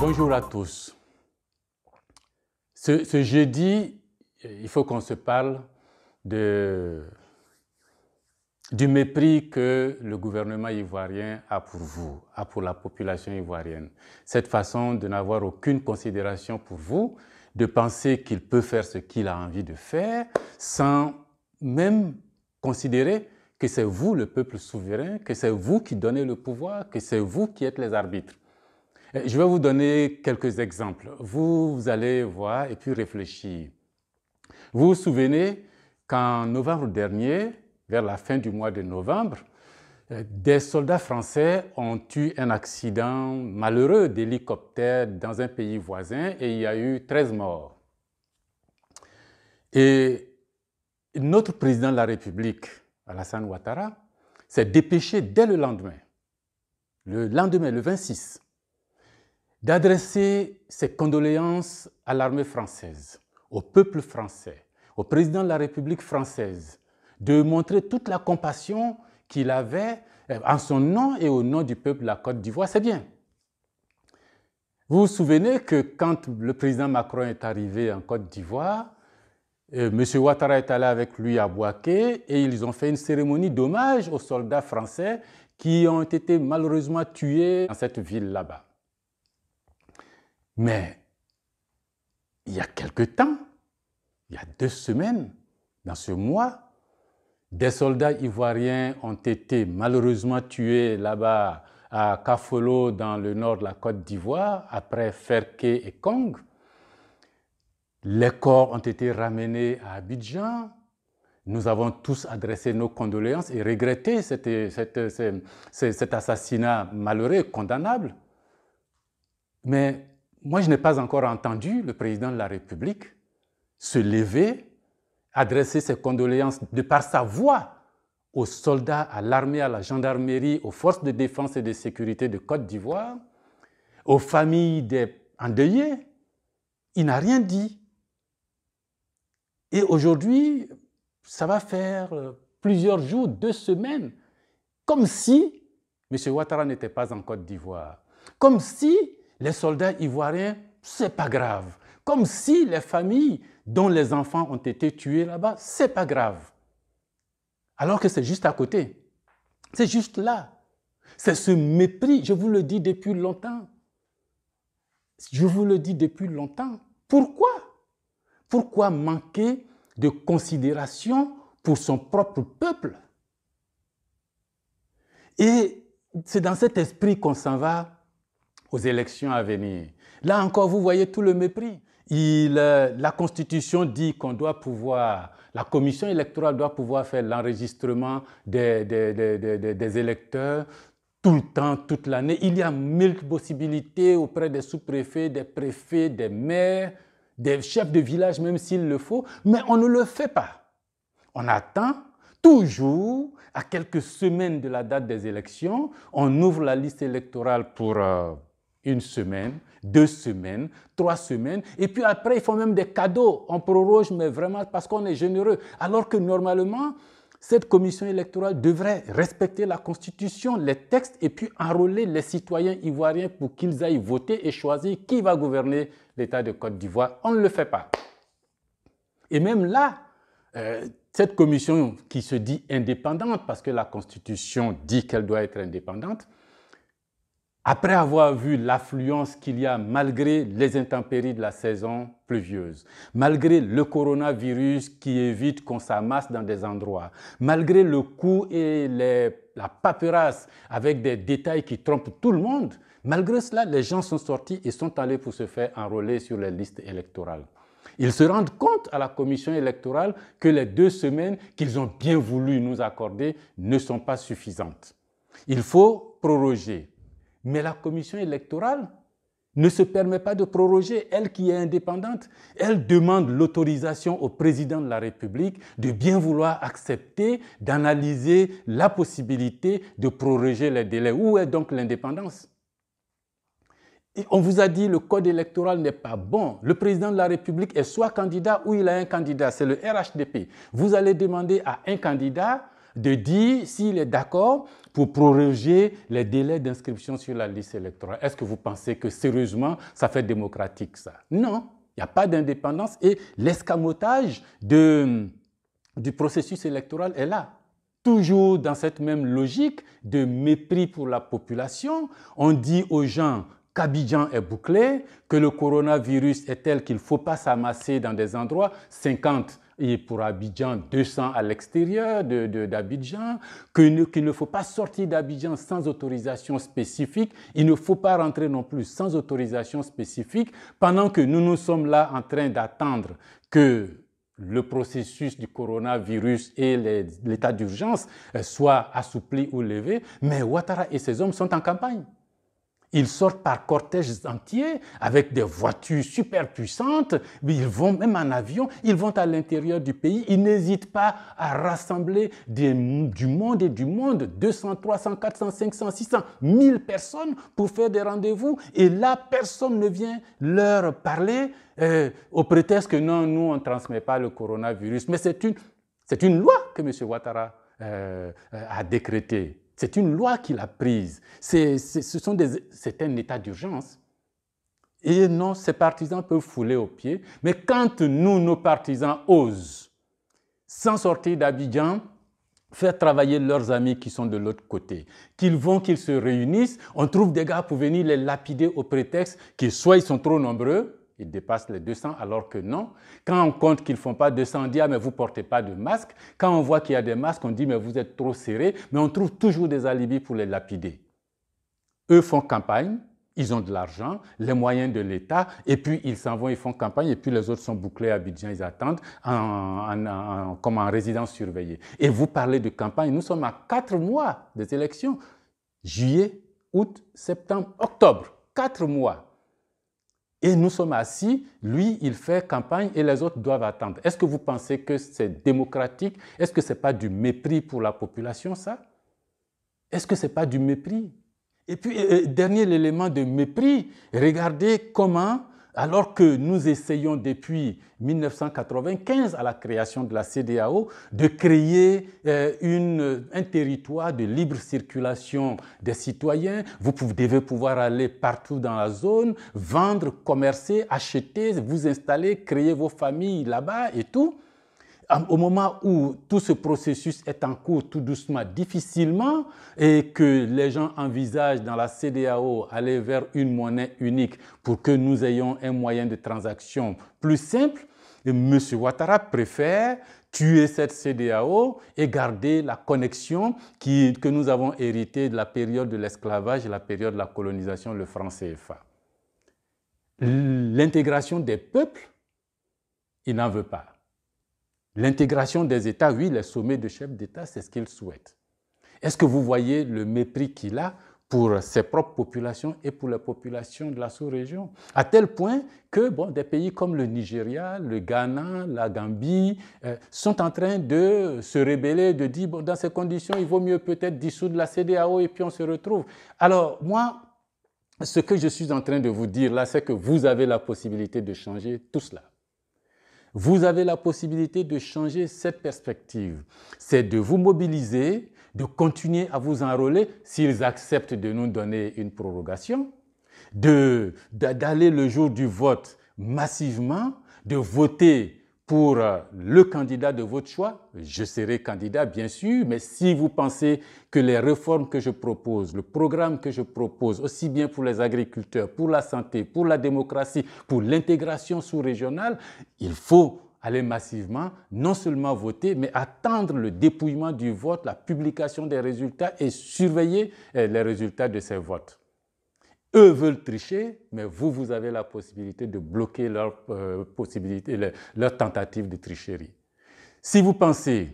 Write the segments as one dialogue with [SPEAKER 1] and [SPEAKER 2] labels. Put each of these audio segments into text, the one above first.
[SPEAKER 1] Bonjour à tous. Ce, jeudi, il faut qu'on se parle du mépris que le gouvernement ivoirien a pour vous, a pour la population ivoirienne. Cette façon de n'avoir aucune considération pour vous, de penser qu'il peut faire ce qu'il a envie de faire sans même considérer que c'est vous le peuple souverain, que c'est vous qui donnez le pouvoir, que c'est vous qui êtes les arbitres. Je vais vous donner quelques exemples. Vous, allez voir et puis réfléchir. Vous vous souvenez qu'en novembre dernier, vers la fin du mois de novembre, euh, des soldats français ont eu un accident malheureux d'hélicoptère dans un pays voisin et il y a eu 13 morts. Et notre président de la République, Alassane Ouattara, s'est dépêché dès le lendemain, le lendemain, le 26, d'adresser ses condoléances à l'armée française, au peuple français, au président de la République française, de montrer toute la compassion qu'il avait euh, en son nom et au nom du peuple de la Côte d'Ivoire. C'est bien. Vous vous souvenez que quand le président Macron est arrivé en Côte d'Ivoire, euh, Monsieur Ouattara est allé avec lui à Boaké et ils ont fait une cérémonie d'hommage aux soldats français qui ont été malheureusement tués dans cette ville là-bas. Mais il y a quelque temps, il y a deux semaines, dans ce mois, des soldats ivoiriens ont été malheureusement tués là-bas à Kafolo dans le nord de la Côte d'Ivoire après Ferqué et Kong. Les corps ont été ramenés à Abidjan. Nous avons tous adressé nos condoléances et regretté cet assassinat malheureux, condamnable. Mais moi, je n'ai pas encore entendu le président de la République se lever, adresser ses condoléances de par sa voix aux soldats, à l'armée, à la gendarmerie, aux forces de défense et de sécurité de Côte d'Ivoire, aux familles des endeuillés. Il n'a rien dit. Et aujourd'hui, ça va faire euh, plusieurs jours, deux semaines, comme si M. Ouattara n'était pas en Côte d'Ivoire, comme si les soldats ivoiriens, c'est pas grave, comme si les familles dont les enfants ont été tués là-bas, c'est pas grave. Alors que c'est juste à côté, c'est juste là. C'est ce mépris, je vous le dis depuis longtemps. Je vous le dis depuis longtemps. Pourquoi pourquoi manquer de considération pour son propre peuple Et c'est dans cet esprit qu'on s'en va aux élections à venir. Là encore, vous voyez tout le mépris. Euh, la Constitution dit qu'on doit pouvoir, la commission électorale doit pouvoir faire l'enregistrement des, électeurs tout le temps, toute l'année. Il y a mille possibilités auprès des sous-préfets, des préfets, des maires des chefs de village même s'il le faut, mais on ne le fait pas. On attend toujours, à quelques semaines de la date des élections, on ouvre la liste électorale pour euh, une semaine, deux semaines, trois semaines, et puis après, ils font même des cadeaux, on proroge, mais vraiment parce qu'on est généreux, alors que normalement, cette commission électorale devrait respecter la Constitution, les textes et puis enrôler les citoyens ivoiriens pour qu'ils aillent voter et choisir qui va gouverner l'État de Côte d'Ivoire. On ne le fait pas. Et même là, euh, cette commission qui se dit indépendante, parce que la Constitution dit qu'elle doit être indépendante, après avoir vu l'affluence qu'il y a malgré les intempéries de la saison pluvieuse, malgré le coronavirus qui évite qu'on s'amasse dans des endroits, malgré le coût et la paperasse avec des détails qui trompent tout le monde, malgré cela, les gens sont sortis et sont allés pour se faire enrôler sur les listes électorales. Ils se rendent compte à la commission électorale que les deux semaines qu'ils ont bien voulu nous accorder ne sont pas suffisantes. Il faut proroger, mais la commission électorale ne se permet pas de proroger, elle qui est indépendante. Elle demande l'autorisation au président de la République de bien vouloir accepter d'analyser la possibilité de proroger les délais. Où est donc l'indépendance on vous a dit le code électoral n'est pas bon. Le président de la République est soit candidat ou il a un candidat. C'est le RHDP. Vous allez demander à un candidat de dire s'il est d'accord pour proroger les délais d'inscription sur la liste électorale. Est-ce que vous pensez que sérieusement, ça fait démocratique ça Non, il n'y a pas d'indépendance et l'escamotage du processus électoral est là. Toujours dans cette même logique de mépris pour la population, on dit aux gens qu'Abidjan est bouclé, que le coronavirus est tel qu'il ne faut pas s'amasser dans des endroits, 50 et pour Abidjan 200 à l'extérieur d'Abidjan, de, de, qu'il ne, faut pas sortir d'Abidjan sans autorisation spécifique, il ne faut pas rentrer non plus sans autorisation spécifique, pendant que nous nous sommes là en train d'attendre que le processus du coronavirus et l'état d'urgence euh, soient assouplis ou levé. mais Ouattara et ses hommes sont en campagne. Ils sortent par cortèges entiers avec des voitures super puissantes, ils vont même en avion, ils vont à l'intérieur du pays, ils n'hésitent pas à rassembler du monde et du monde, 200, 300, 400, 500, 600, 1000 personnes pour faire des rendez-vous et là, personne ne vient leur parler euh, au prétexte que non, nous, on ne transmet pas le coronavirus. Mais c'est une, c'est une loi que M. Ouattara euh, euh, a décrétée. C'est une loi qu'il a prise. C'est, ce sont des, c'est un état d'urgence. Et non, ses partisans peuvent fouler aux pied. Mais quand nous, nos partisans, osent, sans sortir d'Abidjan, faire travailler leurs amis qui sont de l'autre côté, qu'ils vont, qu'ils se réunissent, on trouve des gars pour venir les lapider au prétexte qu'ils soient ils sont trop nombreux, ils dépassent les 200 alors que non. Quand on compte qu'ils ne font pas 200, on dit ah, mais vous ne portez pas de masque. Quand on voit qu'il y a des masques, on dit mais vous êtes trop serré. Mais on trouve toujours des alibis pour les lapider. Eux font campagne, ils ont de l'argent, les moyens de l'État, et puis ils s'en vont, ils font campagne, et puis les autres sont bouclés à Abidjan, ils attendent comme en résidence surveillée. Et vous parlez de campagne, nous sommes à quatre mois des élections, juillet, août, septembre, octobre, quatre mois et nous sommes assis, lui, il fait campagne et les autres doivent attendre. Est-ce que vous pensez que c'est démocratique Est-ce que ce n'est pas du mépris pour la population, ça Est-ce que ce n'est pas du mépris Et puis, euh, euh, dernier élément de mépris, regardez comment alors que nous essayons depuis 1995, à la création de la CDAO, de créer euh, un territoire de libre circulation des citoyens. Vous devez pouvoir aller partout dans la zone, vendre, commercer, acheter, vous installer, créer vos familles là-bas et tout au moment où tout ce processus est en cours tout doucement, difficilement, et que les gens envisagent dans la CDAO aller vers une monnaie unique pour que nous ayons un moyen de transaction plus simple, M. Ouattara préfère tuer cette CDAO et garder la connexion que nous avons héritée de la période de l'esclavage et la période de la colonisation, le franc CFA. L'intégration des peuples, il n'en veut pas. L'intégration des États, oui, les sommets de chefs d'État, c'est ce qu'il souhaitent. Est-ce que vous voyez le mépris qu'il a pour ses propres populations et pour les populations de la sous-région, à tel point que bon, des pays comme le Nigeria, le Ghana, la Gambie euh, sont en train de se rébeller, de dire, dans ces conditions, il vaut mieux peut-être dissoudre la CDAO et puis on se retrouve. Alors, moi, ce que je suis en train de vous dire là, c'est que vous avez la possibilité de changer tout cela. Vous avez la possibilité de changer cette perspective. C'est de vous mobiliser, de continuer à vous enrôler s'ils acceptent de nous donner une prorogation, d'aller le jour du vote massivement, de voter pour euh, le candidat de votre choix. Je serai candidat, bien sûr, mais si vous pensez que les réformes que je propose, le programme que je propose, aussi bien pour les agriculteurs, pour la santé, pour la démocratie, pour l'intégration sous-régionale, il faut aller massivement, non seulement voter, mais attendre le dépouillement du vote, la publication des résultats et surveiller euh, les résultats de ces votes. Eux veulent tricher, mais vous, vous avez la possibilité de bloquer leur, euh, possibilité, leur, tentative de tricherie. Si vous pensez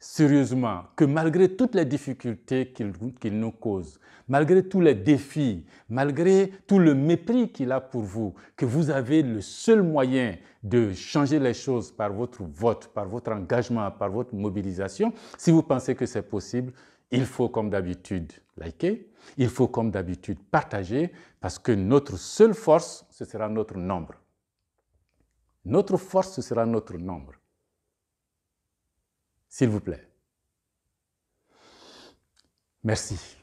[SPEAKER 1] sérieusement que malgré toutes les difficultés qu'il nous cause, malgré tous les défis, malgré tout le mépris qu'il a pour vous, que vous avez le seul moyen de changer les choses par votre vote, par votre engagement, par votre mobilisation, si vous pensez que c'est possible, il faut comme d'habitude Likez, Il faut comme d'habitude partager parce que notre seule force, ce sera notre nombre. Notre force, ce sera notre nombre. S'il vous plaît. Merci.